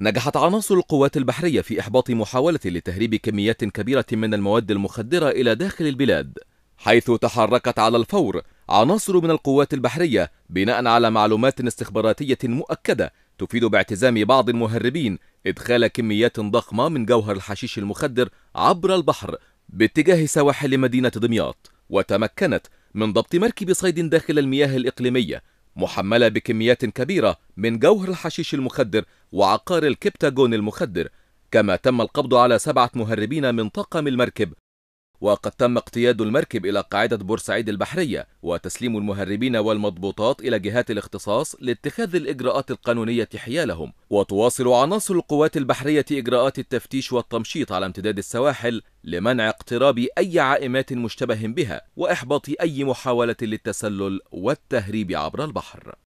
نجحت عناصر القوات البحرية في إحباط محاولة لتهريب كميات كبيرة من المواد المخدرة إلى داخل البلاد حيث تحركت على الفور عناصر من القوات البحرية بناء على معلومات استخباراتية مؤكدة تفيد باعتزام بعض المهربين إدخال كميات ضخمة من جوهر الحشيش المخدر عبر البحر باتجاه سواحل مدينة دمياط وتمكنت من ضبط مركب صيد داخل المياه الإقليمية محملة بكميات كبيرة من جوهر الحشيش المخدر وعقار الكبتاجون المخدر كما تم القبض على سبعة مهربين من طاقم المركب وقد تم اقتياد المركب إلى قاعدة بورسعيد البحرية وتسليم المهربين والمضبوطات إلى جهات الاختصاص لاتخاذ الإجراءات القانونية حيالهم وتواصل عناصر القوات البحرية إجراءات التفتيش والتمشيط على امتداد السواحل لمنع اقتراب أي عائمات مشتبه بها وإحباط أي محاولة للتسلل والتهريب عبر البحر